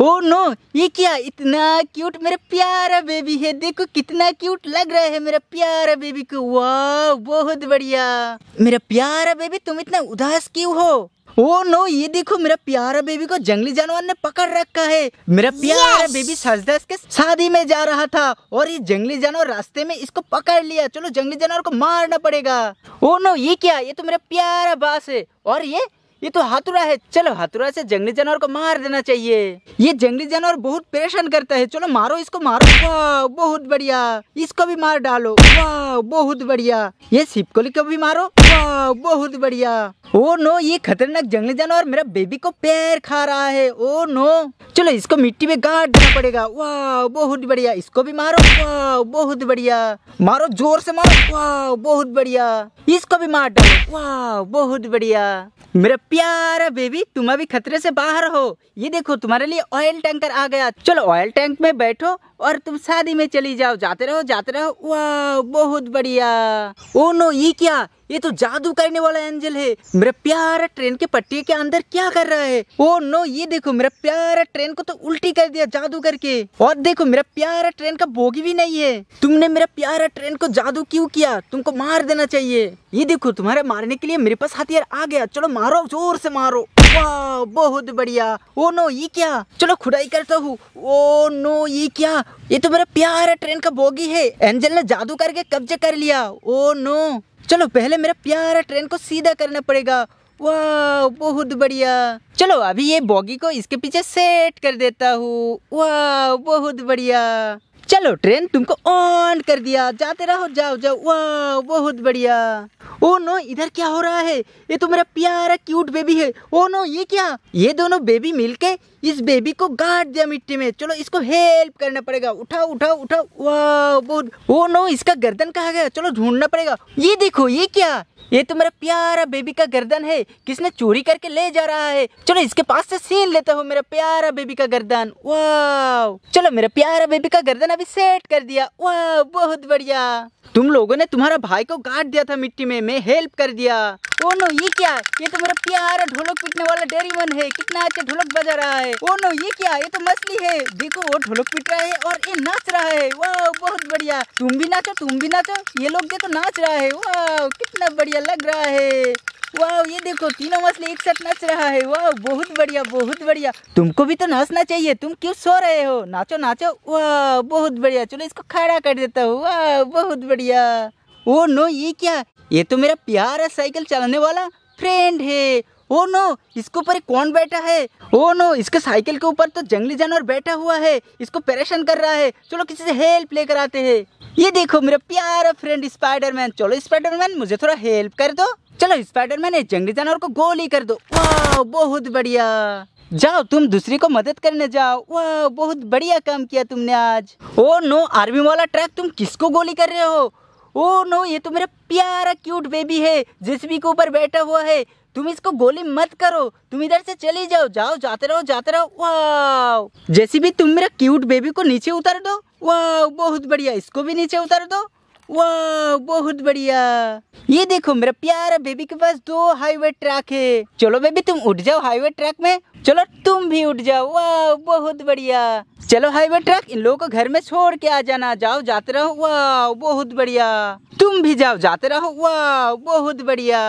Oh no ये क्या इतना क्यूट मेरा प्यारा बेबी है देखो कितना क्यूट लग रहा है मेरा प्यारा बेबी को वाह बहुत बढ़िया मेरा प्यारा बेबी तुम इतना उदास क्यों हो ओ नो ये देखो मेरा प्यारा बेबी को जंगली जानवर ने पकड़ रखा है मेरा प्यारा yes! बेबी सजदस के शादी में जा रहा था और ये जंगली जानवर रास्ते में इसको पकड़ लिया चलो जंगली जानवर को मारना पड़ेगा ओ नो ये क्या ये तो मेरा प्यारा बास है और ये ये तो हाथुरा है चलो हाथुरा से जंगली जानवर को मार देना चाहिए ये जंगली जानवर बहुत परेशान करता है चलो मारो इसको मारो वाह बहुत बढ़िया इसको भी मार डालो वाह बहुत बढ़िया ये सिपकोली को भी मारो हाँ, बहुत बढ़िया ओ नो ये खतरनाक जंगली जानवर मेरा बेबी को पैर खा रहा है ओ नो चलो इसको मिट्टी में गाड़ देना पड़ेगा वाह बहुत बढ़िया इसको भी मारो वाह बहुत बढ़िया मारो जोर से मारो वाह बहुत बढ़िया इसको भी मार डालो वाह बहुत बढ़िया मेरा प्यारा बेबी तुम अभी खतरे से बाहर हो ये देखो तुम्हारे लिए ऑयल टैंकर आ गया चलो ऑयल टैंक में बैठो और तुम शादी में चली जाओ जाते रहो जाते रहो वाह बहुत बढ़िया ओ नो ये क्या ये तो जादू करने वाला एंजल है मेरा प्यारा ट्रेन के पट्टी के अंदर क्या कर रहा है ओ oh नो ये देखो मेरा प्यारा ट्रेन को तो उल्टी कर दिया जादू करके और देखो मेरा प्यारा ट्रेन का बोगी भी नहीं है तुमने मेरा प्यारा ट्रेन को जादू क्यूँ किया तुमको मार देना चाहिए ये देखो तुम्हारे मारने के लिए मेरे पास हथियार आ गया चलो मारो जोर से मारो बहुत बढ़िया ओ oh नो ये क्या चलो खुदाई करता हूँ ओ oh नो ये क्या ये तो मेरा प्यारा ट्रेन का बोगी है एंजल ने जादू करके कब्जे कर लिया ओ नो चलो पहले मेरा प्यारा ट्रेन को सीधा करना पड़ेगा वाह बहुत बढ़िया चलो अभी ये बॉगी को इसके पीछे सेट कर देता हूँ वाह बहुत बढ़िया चलो ट्रेन तुमको ऑन कर दिया जाते रहो जाओ जाओ वाह बहुत बढ़िया ओ नो इधर क्या हो रहा है ये तो मेरा प्यारा क्यूट बेबी है ओ नो ये क्या ये दोनों बेबी मिलके इस बेबी को गाड़ दिया मिट्टी में चलो इसको हेल्प करना पड़ेगा उठाओ उठाओ उठाओ वाह बहुत ओ oh नो इसका गर्दन कहा गया चलो ढूंढना पड़ेगा ये देखो ये क्या ये तो मेरा प्यारा बेबी का गर्दन है किसने चोरी करके ले जा रहा है चलो इसके पास से सीन लेता हूँ मेरा प्यारा बेबी का गर्दन वाह चलो मेरा प्यारा बेबी का गर्दन अभी सेट कर दिया वाह बहुत बढ़िया तुम लोगों ने तुम्हारा भाई को गाड़ दिया था मिट्टी में मैं हेल्प कर दिया ओ नो ये क्या ये तो मेरा प्यारा ढोलक पीटने वाला डेरी मन है कितना अच्छा ढोलक बजा रहा है ओ नो ये क्या ये तो मछली है देखो वो ढोलक पीट रहा है और ये नाच रहा है वाह बहुत बढ़िया तुम भी नाचो तुम भी नाचो ये लोग देखो तो नाच रहा है वाह कितना बढ़िया लग रहा है वाह ये देखो तीनों मछली एक साथ नाच रहा है वाह बहुत बढ़िया बहुत बढ़िया तुमको भी तो नाचना चाहिए तुम क्यों सो रहे हो नाचो नाचो वाह बहुत बढ़िया चलो इसको खड़ा कर देता हूँ वाह बहुत बढ़िया ओ नो ये क्या ये तो मेरा प्यारा साइकिल चलाने वाला फ्रेंड है ओ नो इसके ऊपर कौन बैठा है ओ नो इसके साइकिल के ऊपर तो जंगली जानवर बैठा हुआ है इसको परेशान कर रहा है चलो किसी से हेल्प लेकर आते हैं ये देखो मेरा प्यारा फ्रेंड स्पाइडरमैन चलो स्पाइडरमैन मुझे थोड़ा हेल्प कर दो चलो स्पाइडरमैन ये जंगली जानवर को गोली कर दो वाह बहुत बढ़िया जाओ तुम दूसरी को मदद करने जाओ वाह बहुत बढ़िया काम किया तुमने आज ओ नो आर्मी वाला ट्रैक तुम किसको गोली कर रहे हो ओ नो ये तो मेरा प्यारा क्यूट बेबी है जेसीबी के ऊपर बैठा हुआ है तुम इसको गोली मत करो तुम इधर से चले जाओ जाओ जाते रहो जाते रहो वाह जेसीबी तुम मेरा क्यूट बेबी को नीचे उतार दो वाह बहुत बढ़िया इसको भी नीचे उतार दो वाह बहुत बढ़िया ये देखो मेरा प्यारा बेबी के पास दो हाईवे ट्रैक है चलो बेबी तुम उठ जाओ हाईवे ट्रैक में चलो तुम भी उठ जाओ वाह बहुत बढ़िया चलो हाईवे ट्रक इन लोगों को घर में छोड़ के आ जाना जाओ जाते रहो वाह बहुत बढ़िया तुम भी जाओ जाते रहो वाह बहुत बढ़िया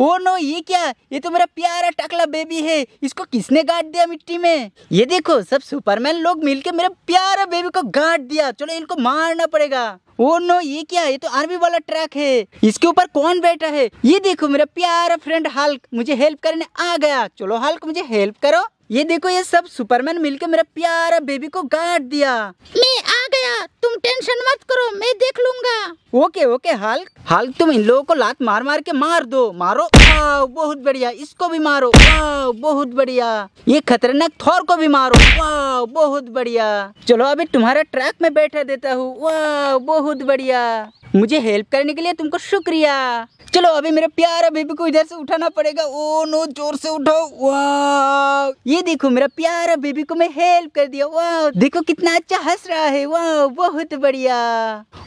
ओ नो ये क्या ये तो मेरा प्यारा टकला बेबी है इसको किसने गाड़ दिया मिट्टी में ये देखो सब सुपरमैन लोग मिलके मेरा प्यारा बेबी को गाड़ दिया चलो इनको मारना पड़ेगा ओ नो ये क्या ये तो आर्मी वाला ट्रक है इसके ऊपर कौन बैठा है ये देखो मेरा प्यारा फ्रेंड हल्क मुझे हेल्प करने आ गया चलो हल्क मुझे हेल्प करो ये देखो ये सब सुपरमैन मिलके मेरा प्यारा बेबी को गाड़ दिया मैं आ गया तुम टेंशन मत करो मैं देख लूंगा ओके ओके हाल हाल तुम इन लोगों को लात मार मार के मार दो मारो वाह बहुत बढ़िया इसको भी मारो वाह बहुत बढ़िया ये खतरनाक थौर को भी मारो वाह बहुत बढ़िया चलो अभी तुम्हारा ट्रैक में बैठा देता हूँ वाह बहुत बढ़िया मुझे हेल्प करने के लिए तुमको शुक्रिया चलो अभी मेरे प्यारा बेबी को इधर से उठाना पड़ेगा ओ नो जोर से उठाओ वाह ये देखो मेरा प्यारा बेबी को मैं हेल्प कर दिया वाह देखो कितना अच्छा हंस रहा है वाह बहुत बढ़िया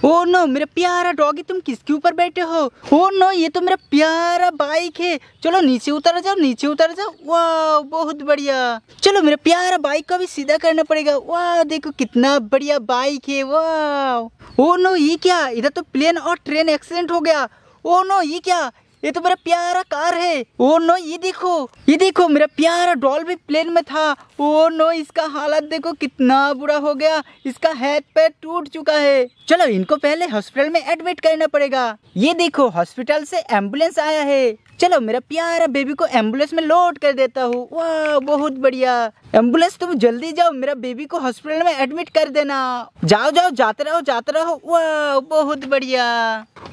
ओ नो मेरा प्यारा डॉगी तुम किसके ऊपर बैठे हो ओ नो ये तो मेरा प्यारा बाइक है चलो नीचे उतर जाओ नीचे उतर जाओ वाह बहुत बढ़िया चलो मेरा प्यारा बाइक को भी सीधा करना पड़ेगा वाह देखो कितना बढ़िया बाइक है वाह ओ नो ये क्या इधर तो प्लेन और ट्रेन एक्सीडेंट हो गया ओ नो ये क्या ये तो मेरा प्यारा कार है ओ नो ये देखो ये देखो मेरा प्यारा डॉल भी प्लेन में था ओ नो इसका हालत देखो कितना बुरा हो गया इसका हेड पैर टूट चुका है चलो इनको पहले हॉस्पिटल में एडमिट करना पड़ेगा ये देखो हॉस्पिटल से एम्बुलेंस आया है चलो मेरा प्यारा बेबी को एम्बुलेंस में लोड कर देता हूँ वाह बहुत बढ़िया एम्बुलेंस तुम जल्दी जाओ मेरा बेबी को हॉस्पिटल में एडमिट कर देना जाओ जाओ जाते रहो जाते रहो वाह बहुत बढ़िया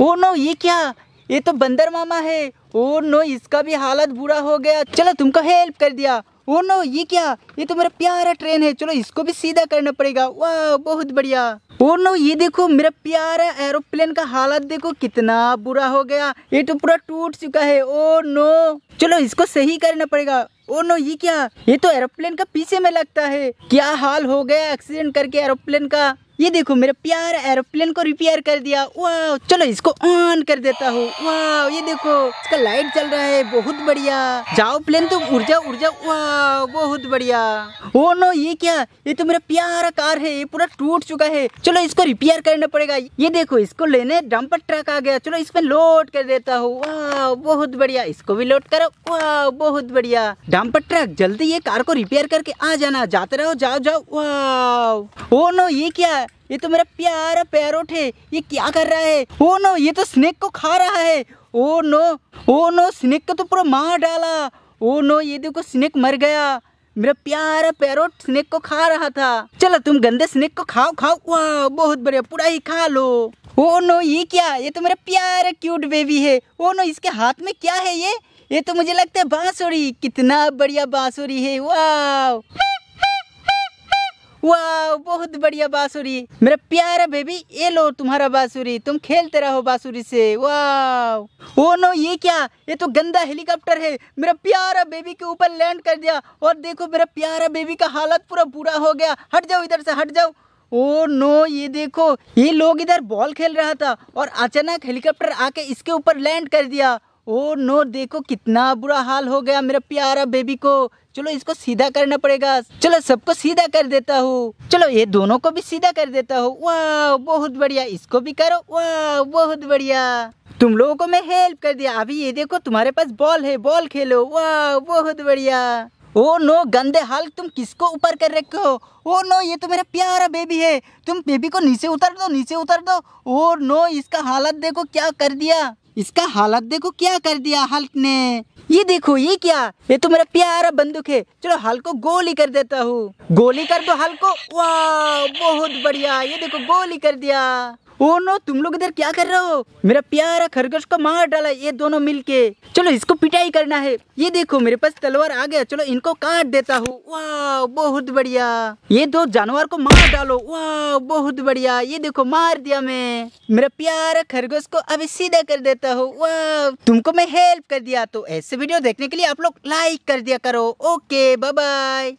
ओ नो ये क्या ये तो बंदर मामा है ओ नो इसका भी हालत बुरा हो गया चलो तुमको हेल्प कर दिया ओ नो ये क्या ये तो मेरा प्यारा ट्रेन है चलो इसको भी सीधा करना पड़ेगा वाह बहुत बढ़िया ओ नो ये देखो मेरा प्यारा एरोप्लेन का हालत देखो कितना बुरा हो गया ये तो पूरा टूट चुका है ओ नो चलो इसको सही करना पड़ेगा ओ नो ये क्या ये तो एरोप्लेन का पीछे में लगता है क्या हाल हो गया एक्सीडेंट करके एरोप्लेन का ये देखो मेरा प्यार एरोप्लेन को रिपेयर कर दिया वाह चलो इसको ऑन कर देता हूँ वाह ये देखो इसका लाइट चल रहा है बहुत बढ़िया जाओ प्लेन तुम उड़ जाओ उड़ जाओ वाह बहुत बढ़िया ओ oh नो ये क्या ये तो मेरा प्यारा कार है ये पूरा टूट चुका है चलो इसको रिपेयर करना पड़ेगा ये देखो इसको लेने डंपर ट्रक आ गया चलो इसमें लोड कर देता हूँ वाह बहुत बढ़िया इसको भी लोड करो वाह बहुत बढ़िया डंपर ट्रक जल्दी ये कार को रिपेयर करके आ जाना जाते रहो जाओ जाओ वाह ओ नो ये क्या ये तो मेरा प्यारा पैरोट है ये क्या कर रहा है ओ नो ये तो स्नेक को खा रहा है oh no oh no snake को तो पूरा मार डाला ओ नो ये देखो स्नेक मर गया मेरा प्यारा पैरोट स्नेक को खा रहा था चलो तुम गंदे स्नेक को खाओ खाओ वाह बहुत बढ़िया पूरा ही खा लो ओ नो ये क्या ये तो मेरा प्यारा क्यूट बेबी है ओ नो इसके हाथ में क्या है ये ये तो मुझे लगता है बांसुरी कितना बढ़िया बांसुरी है वाह वाह बहुत बढ़िया बांसुरी मेरा प्यारा बेबी ये लो तुम्हारा बांसुरी तुम खेलते रहो बांसुरी से वाह ओ नो ये क्या ये तो गंदा हेलीकॉप्टर है मेरा प्यारा बेबी के ऊपर लैंड कर दिया और देखो मेरा प्यारा बेबी का हालत पूरा बुरा हो गया हट जाओ इधर से हट जाओ ओ नो ये देखो ये लोग इधर बॉल खेल रहा था और अचानक हेलीकॉप्टर आके इसके ऊपर लैंड कर दिया ओ नो देखो कितना बुरा हाल हो गया मेरा प्यारा बेबी को चलो इसको सीधा करना पड़ेगा चलो सबको सीधा कर देता हूँ चलो ये दोनों को भी सीधा कर देता हूँ वाह बहुत बढ़िया इसको भी करो वाह बहुत बढ़िया तुम लोगों को मैं हेल्प कर दिया अभी ये देखो तुम्हारे पास बॉल है बॉल खेलो वाह बहुत बढ़िया ओ नो गंदे हाल तुम किसको ऊपर कर रखे हो ओ नो ये तो मेरा प्यारा बेबी है तुम बेबी को नीचे उतर दो नीचे उतर दो ओ नो इसका हालत देखो क्या कर दिया इसका हालत देखो क्या कर दिया हल्क ने ये देखो ये क्या ये तो मेरा प्यारा बंदूक है चलो हल्क को गोली कर देता हूँ गोली कर दो हल्क को वाह बहुत बढ़िया ये देखो गोली कर दिया ओ नो तुम लोग इधर क्या कर रहे हो मेरा प्यारा खरगोश को मार डाला ये दोनों मिलके चलो इसको पिटाई करना है ये देखो मेरे पास तलवार आ गया चलो इनको काट देता हूँ वाह बहुत बढ़िया ये दो जानवर को मार डालो वाह बहुत बढ़िया ये देखो मार दिया मैं मेरा प्यारा खरगोश को अभी सीधा कर देता हूँ वाह तुमको मैं हेल्प कर दिया तो ऐसे वीडियो देखने के लिए आप लोग लाइक कर दिया करो ओके बाय